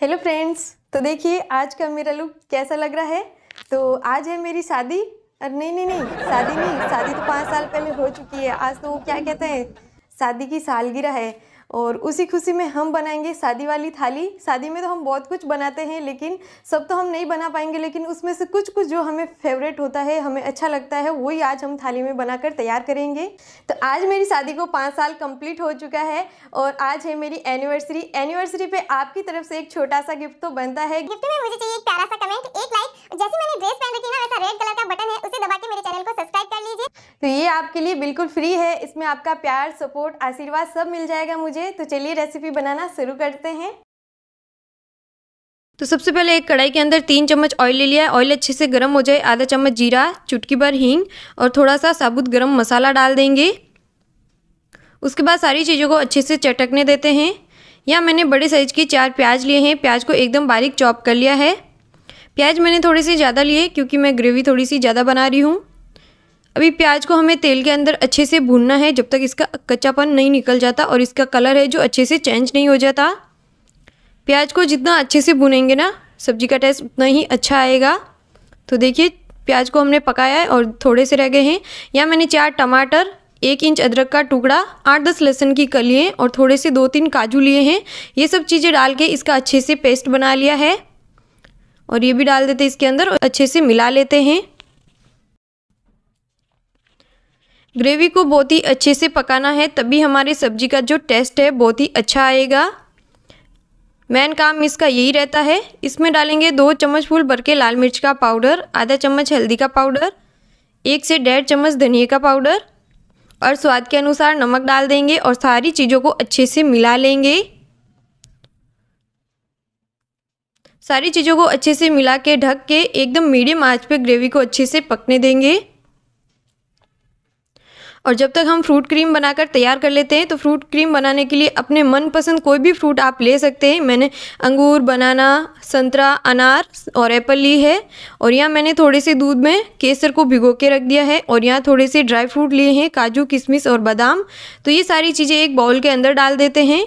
hello friends तो देखिए आज का मेरा लुक कैसा लग रहा है तो आज है मेरी शादी अरे नहीं नहीं नहीं शादी नहीं शादी तो पाँच साल पहले हो चुकी है आज तो वो क्या कहते हैं शादी की सालगिरह है और उसी खुशी में हम बनाएंगे शादी वाली थाली शादी में तो हम बहुत कुछ बनाते हैं लेकिन सब तो हम नहीं बना पाएंगे लेकिन उसमें से कुछ कुछ जो हमें फेवरेट होता है हमें अच्छा लगता है वही आज हम थाली में बनाकर तैयार करेंगे तो आज मेरी शादी को पाँच साल कंप्लीट हो चुका है और आज है मेरी एनिवर्सरी एनिवर्सरी पे आपकी तरफ से एक छोटा सा गिफ्ट तो बनता है गिफ्ट में मुझे चाहिए एक प्यारा सा कमेंट एक लाइक जैसे मैंने ड्रेस पहन रखी ना वैसा रेड कलर का बटन है उसे दबा के मेरे चैनल को सब्सक्राइब कर लीजिए तो ये आपके लिए बिल्कुल फ्री है इसमें आपका प्यार सपोर्ट आशीर्वाद सब मिल जाएगा मुझे मुझे तो चलिए रेसिपी बनाना शुरू करते हैं तो सबसे पहले एक कढ़ाई के अंदर तीन चम्मच ऑयल ले लिया ऑयल अच्छे से गर्म हो जाए आधा चम्मच जीरा चुटकी भर हींग और थोड़ा सा साबुत गर्म मसाला डाल देंगे उसके बाद सारी चीज़ों को अच्छे से चटकने देते हैं यहाँ मैंने बड़े साइज़ के चार प्याज लिए हैं प्याज को एकदम बारीक चॉप कर लिया है प्याज मैंने थोड़े से ज़्यादा लिए क्योंकि मैं ग्रेवी थोड़ी सी ज़्यादा बना रही हूँ अभी प्याज को हमें तेल के अंदर अच्छे से भूनना है जब तक इसका कच्चापन नहीं निकल जाता और इसका कलर है जो अच्छे से चेंज नहीं हो जाता प्याज को जितना अच्छे से भुनेंगे ना सब्जी का टेस्ट उतना ही अच्छा आएगा तो देखिए प्याज को हमने पकाया है और थोड़े से रह गए हैं या मैंने चार टमाटर एक इंच अदरक का टुकड़ा आठ दस लहसुन की कलिए और थोड़े से दो तीन काजू लिए हैं ये सब चीज़ें डाल के इसका अच्छे से पेस्ट बना लिया है और ये भी डाल देते इसके अंदर और अच्छे से मिला लेते हैं ग्रेवी को बहुत ही अच्छे से पकाना है तभी हमारी सब्जी का जो टेस्ट है बहुत ही अच्छा आएगा मेन काम इसका यही रहता है इसमें डालेंगे दो चम्मच फूल भर के लाल मिर्च का पाउडर आधा चम्मच हल्दी का पाउडर एक से डेढ़ चम्मच धनिए का पाउडर और स्वाद के अनुसार नमक डाल देंगे और सारी चीज़ों को अच्छे से मिला लेंगे सारी चीज़ों को अच्छे से मिला के ढक के एकदम मीडियम आंच पे ग्रेवी को अच्छे से पकने देंगे और जब तक हम फ्रूट क्रीम बनाकर तैयार कर लेते हैं तो फ्रूट क्रीम बनाने के लिए अपने मनपसंद कोई भी फ्रूट आप ले सकते हैं मैंने अंगूर बनाना संतरा अनार और एप्पल ली है और यहाँ मैंने थोड़े से दूध में केसर को भिगो के रख दिया है और यहाँ थोड़े से ड्राई फ्रूट लिए हैं काजू किशमिश और बादाम तो ये सारी चीज़ें एक बाउल के अंदर डाल देते हैं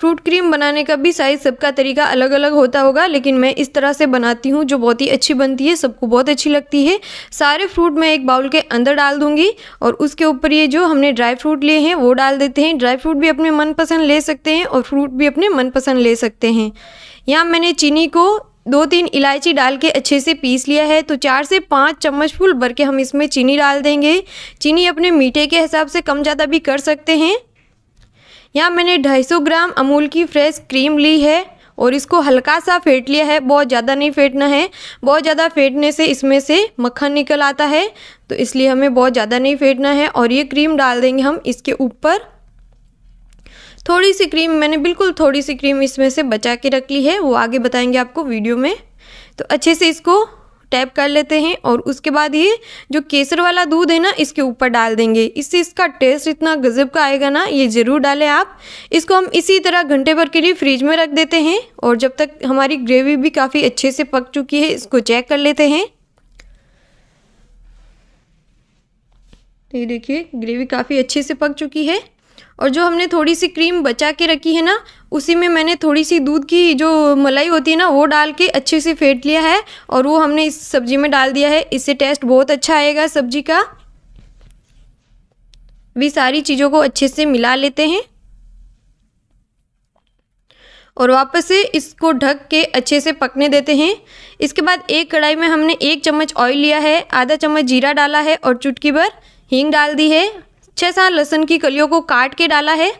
फ्रूट क्रीम बनाने का भी साइज़ सबका तरीका अलग अलग होता होगा लेकिन मैं इस तरह से बनाती हूँ जो बहुत ही अच्छी बनती है सबको बहुत अच्छी लगती है सारे फ्रूट मैं एक बाउल के अंदर डाल दूँगी और उसके ऊपर ये जो हमने ड्राई फ्रूट लिए हैं वो डाल देते हैं ड्राई फ्रूट भी अपने मनपसंद ले सकते हैं और फ्रूट भी अपने मनपसंद ले सकते हैं यहाँ मैंने चीनी को दो तीन इलायची डाल के अच्छे से पीस लिया है तो चार से पाँच चम्मच फुल भर के हम इसमें चीनी डाल देंगे चीनी अपने मीठे के हिसाब से कम ज़्यादा भी कर सकते हैं यहाँ मैंने 250 ग्राम अमूल की फ्रेश क्रीम ली है और इसको हल्का सा फेंट लिया है बहुत ज़्यादा नहीं फेंटना है बहुत ज़्यादा फेंटने से इसमें से मक्खन निकल आता है तो इसलिए हमें बहुत ज़्यादा नहीं फेंटना है और ये क्रीम डाल देंगे हम इसके ऊपर थोड़ी सी क्रीम मैंने बिल्कुल थोड़ी सी क्रीम इसमें से बचा के रख ली है वो आगे बताएंगे आपको वीडियो में तो अच्छे से इसको टैप कर लेते हैं और उसके बाद ये जो केसर वाला दूध है ना इसके ऊपर डाल देंगे इससे इसका टेस्ट इतना गजब का आएगा ना ये ज़रूर डालें आप इसको हम इसी तरह घंटे भर के लिए फ्रिज में रख देते हैं और जब तक हमारी ग्रेवी भी काफ़ी अच्छे से पक चुकी है इसको चेक कर लेते हैं ये देखिए ग्रेवी काफ़ी अच्छे से पक चुकी है और जो हमने थोड़ी सी क्रीम बचा के रखी है ना उसी में मैंने थोड़ी सी दूध की जो मलाई होती है ना वो डाल के अच्छे से फेंट लिया है और वो हमने इस सब्ज़ी में डाल दिया है इससे टेस्ट बहुत अच्छा आएगा सब्ज़ी का भी सारी चीज़ों को अच्छे से मिला लेते हैं और वापस से इसको ढक के अच्छे से पकने देते हैं इसके बाद एक कढ़ाई में हमने एक चम्मच ऑयल लिया है आधा चम्मच जीरा डाला है और चुटकी भर हींग डाल दी है छः सात लहसुन की कलियों को काट के डाला है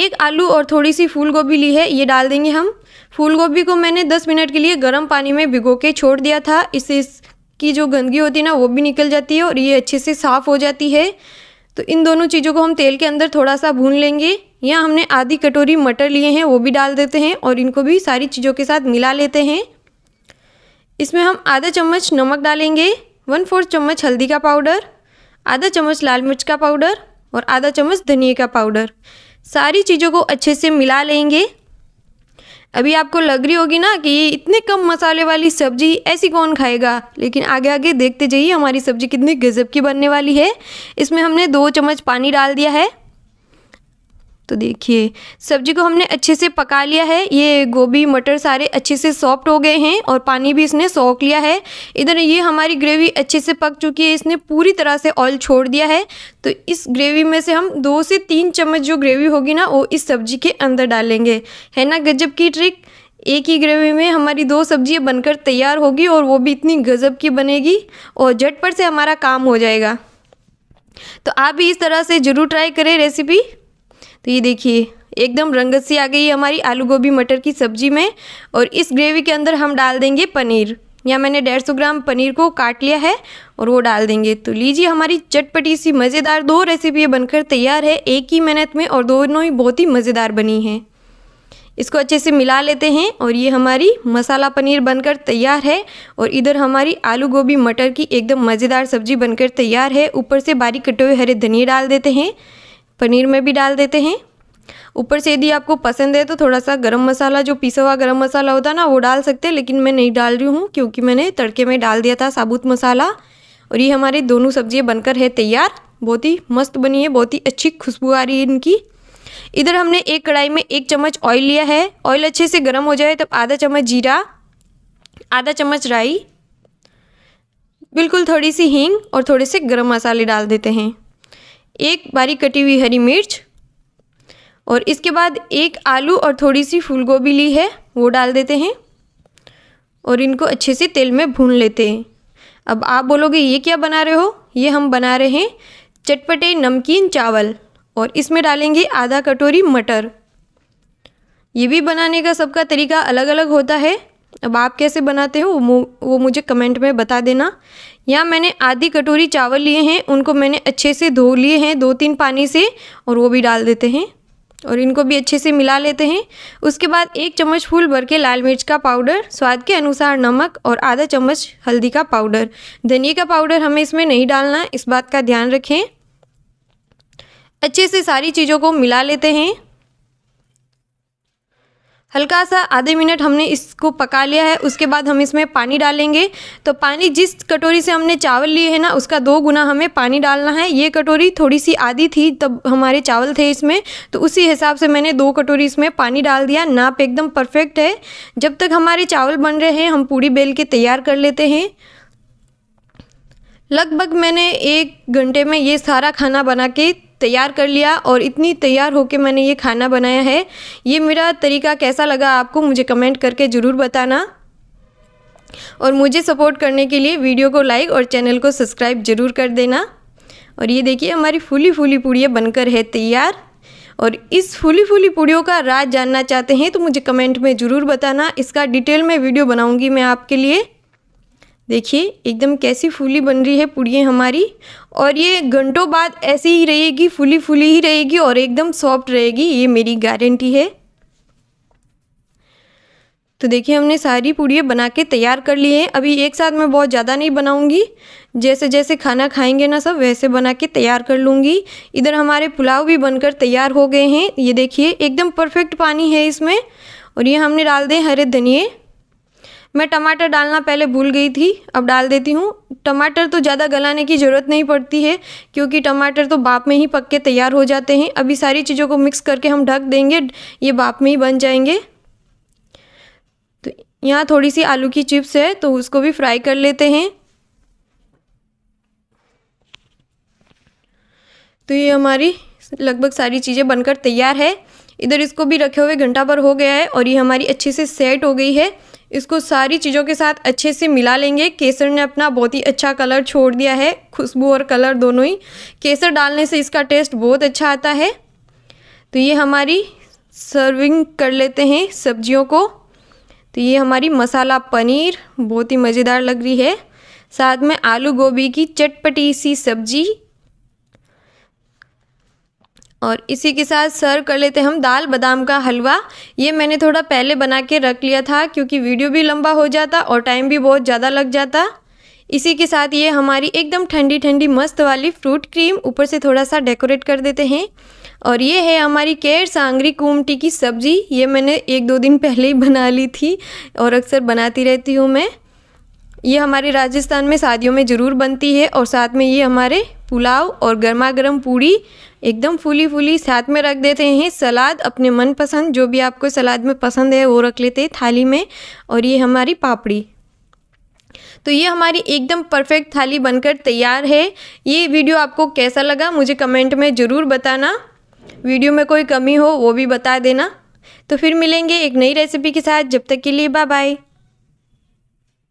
एक आलू और थोड़ी सी फूल गोभी ली है ये डाल देंगे हम फूल गोभी को मैंने दस मिनट के लिए गर्म पानी में भिगो के छोड़ दिया था इससे इसकी जो गंदगी होती है ना वो भी निकल जाती है और ये अच्छे से साफ़ हो जाती है तो इन दोनों चीज़ों को हम तेल के अंदर थोड़ा सा भून लेंगे यहाँ हमने आधी कटोरी मटर लिए हैं वो भी डाल देते हैं और इनको भी सारी चीज़ों के साथ मिला लेते हैं इसमें हम आधा चम्मच नमक डालेंगे वन फोर्थ चम्मच हल्दी का पाउडर आधा चम्मच लाल मिर्च का पाउडर और आधा चम्मच धनिए का पाउडर सारी चीज़ों को अच्छे से मिला लेंगे अभी आपको लग रही होगी ना कि ये इतने कम मसाले वाली सब्जी ऐसी कौन खाएगा लेकिन आगे आगे देखते जाइए हमारी सब्जी कितनी गज़ब की बनने वाली है इसमें हमने दो चम्मच पानी डाल दिया है तो देखिए सब्जी को हमने अच्छे से पका लिया है ये गोभी मटर सारे अच्छे से सॉफ्ट हो गए हैं और पानी भी इसने सोख लिया है इधर ये हमारी ग्रेवी अच्छे से पक चुकी है इसने पूरी तरह से ऑयल छोड़ दिया है तो इस ग्रेवी में से हम दो से तीन चम्मच जो ग्रेवी होगी ना वो इस सब्जी के अंदर डालेंगे है ना गजब की ट्रिक एक ही ग्रेवी में हमारी दो सब्जियाँ बनकर तैयार होगी और वो भी इतनी गजब की बनेगी और झटपट से हमारा काम हो जाएगा तो आप भी इस तरह से ज़रूर ट्राई करें रेसिपी तो ये देखिए एकदम रंगत सी आ गई है हमारी आलू गोभी मटर की सब्जी में और इस ग्रेवी के अंदर हम डाल देंगे पनीर यहाँ मैंने डेढ़ ग्राम पनीर को काट लिया है और वो डाल देंगे तो लीजिए हमारी चटपटी सी मज़ेदार दो रेसिपी बनकर तैयार है एक ही मेहनत में और दोनों ही बहुत ही मज़ेदार बनी हैं इसको अच्छे से मिला लेते हैं और ये हमारी मसाला पनीर बनकर तैयार है और इधर हमारी आलू गोभी मटर की एकदम मज़ेदार सब्जी बनकर तैयार है ऊपर से बारीक कटे हुए हरे धनिया डाल देते हैं पनीर में भी डाल देते हैं ऊपर से यदि आपको पसंद है तो थोड़ा सा गरम मसाला जो पिसा हुआ गरम मसाला होता है ना वो डाल सकते हैं लेकिन मैं नहीं डाल रही हूँ क्योंकि मैंने तड़के में डाल दिया था साबुत मसाला और ये हमारी दोनों सब्जियाँ बनकर है तैयार बहुत ही मस्त बनी है बहुत ही अच्छी खुशबू आ रही है इनकी इधर हमने एक कढ़ाई में एक चम्मच ऑयल लिया है ऑयल अच्छे से गर्म हो जाए तब आधा चम्मच जीरा आधा चम्मच राई बिल्कुल थोड़ी सी हींग और थोड़े से गरम मसाले डाल देते हैं एक बारीक कटी हुई हरी मिर्च और इसके बाद एक आलू और थोड़ी सी फूलगोभी ली है वो डाल देते हैं और इनको अच्छे से तेल में भून लेते हैं अब आप बोलोगे ये क्या बना रहे हो ये हम बना रहे हैं चटपटे नमकीन चावल और इसमें डालेंगे आधा कटोरी मटर ये भी बनाने का सबका तरीका अलग अलग होता है अब आप कैसे बनाते हो वो मुझे कमेंट में बता देना या मैंने आधी कटोरी चावल लिए हैं उनको मैंने अच्छे से धो लिए हैं दो तीन पानी से और वो भी डाल देते हैं और इनको भी अच्छे से मिला लेते हैं उसके बाद एक चम्मच फूल भर के लाल मिर्च का पाउडर स्वाद के अनुसार नमक और आधा चम्मच हल्दी का पाउडर धनिए का पाउडर हमें इसमें नहीं डालना इस बात का ध्यान रखें अच्छे से सारी चीज़ों को मिला लेते हैं हल्का सा आधे मिनट हमने इसको पका लिया है उसके बाद हम इसमें पानी डालेंगे तो पानी जिस कटोरी से हमने चावल लिए हैं ना उसका दो गुना हमें पानी डालना है ये कटोरी थोड़ी सी आधी थी तब हमारे चावल थे इसमें तो उसी हिसाब से मैंने दो कटोरी इसमें पानी डाल दिया नाप एकदम परफेक्ट है जब तक हमारे चावल बन रहे हैं हम पूरी बेल के तैयार कर लेते हैं लगभग मैंने एक घंटे में ये सारा खाना बना के तैयार कर लिया और इतनी तैयार होकर मैंने ये खाना बनाया है ये मेरा तरीका कैसा लगा आपको मुझे कमेंट करके ज़रूर बताना और मुझे सपोर्ट करने के लिए वीडियो को लाइक और चैनल को सब्सक्राइब ज़रूर कर देना और ये देखिए हमारी फूली फूली पूड़ियाँ बनकर है तैयार और इस फूली फूली पूड़ियों का राज जानना चाहते हैं तो मुझे कमेंट में ज़रूर बताना इसका डिटेल में वीडियो बनाऊँगी मैं आपके लिए देखिए एकदम कैसी फूली बन रही है पुड़िए हमारी और ये घंटों बाद ऐसी ही रहेगी फूली फूली ही रहेगी और एकदम सॉफ्ट रहेगी ये मेरी गारंटी है तो देखिए हमने सारी पूड़ियाँ बना के तैयार कर ली हैं अभी एक साथ मैं बहुत ज़्यादा नहीं बनाऊंगी जैसे जैसे खाना खाएंगे ना सब वैसे बना के तैयार कर लूँगी इधर हमारे पुलाव भी बनकर तैयार हो गए हैं ये देखिए एकदम परफेक्ट पानी है इसमें और ये हमने डाल दें हरे धनिए मैं टमाटर डालना पहले भूल गई थी अब डाल देती हूँ टमाटर तो ज़्यादा गलाने की ज़रूरत नहीं पड़ती है क्योंकि टमाटर तो बाप में ही पक के तैयार हो जाते हैं अभी सारी चीज़ों को मिक्स करके हम ढक देंगे ये बाप में ही बन जाएंगे तो यहाँ थोड़ी सी आलू की चिप्स है तो उसको भी फ्राई कर लेते हैं तो ये हमारी लगभग सारी चीज़ें बनकर तैयार है इधर इसको भी रखे हुए घंटा भर हो गया है और ये हमारी अच्छे से सेट हो गई है इसको सारी चीज़ों के साथ अच्छे से मिला लेंगे केसर ने अपना बहुत ही अच्छा कलर छोड़ दिया है खुशबू और कलर दोनों ही केसर डालने से इसका टेस्ट बहुत अच्छा आता है तो ये हमारी सर्विंग कर लेते हैं सब्जियों को तो ये हमारी मसाला पनीर बहुत ही मज़ेदार लग रही है साथ में आलू गोभी की चटपटी सी सब्जी और इसी के साथ सर्व कर लेते हैं हम दाल बादाम का हलवा ये मैंने थोड़ा पहले बना के रख लिया था क्योंकि वीडियो भी लंबा हो जाता और टाइम भी बहुत ज़्यादा लग जाता इसी के साथ ये हमारी एकदम ठंडी ठंडी मस्त वाली फ्रूट क्रीम ऊपर से थोड़ा सा डेकोरेट कर देते हैं और ये है हमारी केर सांगरी कुमटी की सब्ज़ी ये मैंने एक दो दिन पहले ही बना ली थी और अक्सर बनाती रहती हूँ मैं ये हमारे राजस्थान में शादियों में ज़रूर बनती है और साथ में ये हमारे पुलाव और गर्मा गर्म पूड़ी एकदम फूली फूली साथ में रख देते हैं सलाद अपने मनपसंद जो भी आपको सलाद में पसंद है वो रख लेते हैं थाली में और ये हमारी पापड़ी तो ये हमारी एकदम परफेक्ट थाली बनकर तैयार है ये वीडियो आपको कैसा लगा मुझे कमेंट में ज़रूर बताना वीडियो में कोई कमी हो वो भी बता देना तो फिर मिलेंगे एक नई रेसिपी के साथ जब तक के लिए बाय बाय